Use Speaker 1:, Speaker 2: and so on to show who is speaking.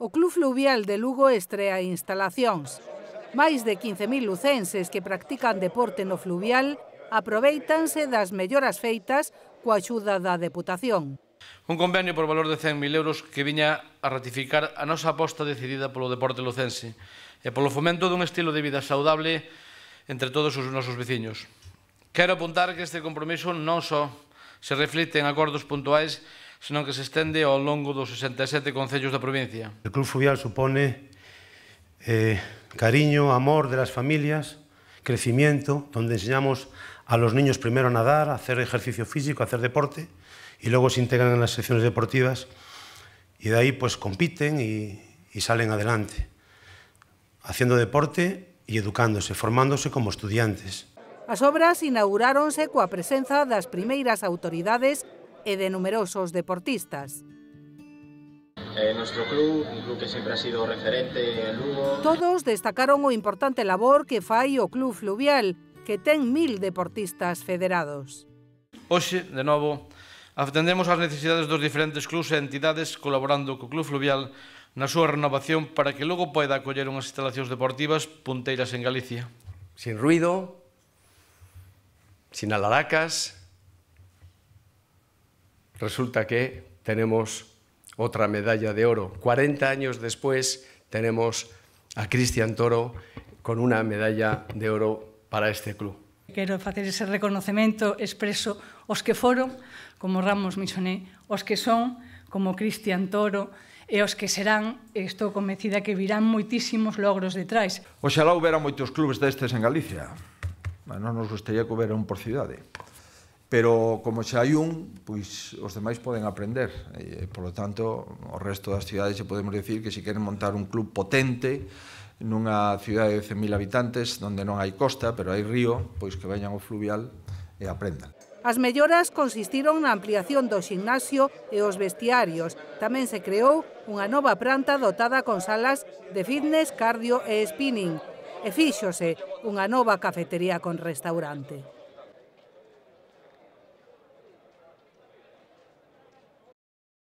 Speaker 1: o Club Fluvial de Lugo estrea instalacións. Máis de 15.000 lucenses que practican deporte no fluvial aproveitanse das melloras feitas coa axuda da Deputación.
Speaker 2: Un convenio por valor de 100.000 euros que viña a ratificar a nosa aposta decidida polo deporte lucense e polo fomento dun estilo de vida saudable entre todos os nosos veciños. Quero apuntar que este compromiso non só se reflite en acordos puntuais senón que se estende ao longo dos 67 concellos da provincia.
Speaker 3: O Club Fluvial supone eh, cariño, amor de las familias, crecimiento, donde enseñamos a los niños primero a nadar, a hacer ejercicio físico, a hacer deporte, y luego se integran en las secciones deportivas y de ahí pues compiten y, y salen adelante, haciendo deporte y educándose, formándose como estudiantes.
Speaker 1: As obras inauguráronse coa presenza das primeiras autoridades e de numerosos deportistas.
Speaker 3: Eh, nuestro club, un club que sempre ha sido referente en Lugo.
Speaker 1: Todos destacaron o importante labor que fai o Club Fluvial, que ten mil deportistas federados.
Speaker 2: Hoxe, de novo, atendemos ás necesidades dos diferentes clubs e entidades colaborando co Club Fluvial na súa renovación para que logo poida acoller unhas instalacións deportivas punteiras en Galicia. Sin ruido, sin alaracas, resulta que tenemos otra medalla de oro. 40 años después tenemos a Cristian Toro con una medalla de oro para este club.
Speaker 1: Quero facer ese reconocemento expreso aos que foron, como Ramos Michoné, aos que son, como Cristian Toro, e aos que serán, estou convencida que virán moitísimos logros detrás.
Speaker 4: Oxalá houbera moitos clubes destes en Galicia. Non nos gustaría que houbera un por cidade pero como xa hai un, pois os demais poden aprender. E, lo tanto, o resto das cidades se podemos decir que se queren montar un club potente nunha cidade de 100.000 habitantes onde non hai costa, pero hai río, pois que veñan o fluvial e aprendan.
Speaker 1: As melloras consistiron na ampliación do xignasio e os vestiarios. Tamén se creou unha nova planta dotada con salas de fitness, cardio e spinning. E fíxose unha nova cafetería con restaurante.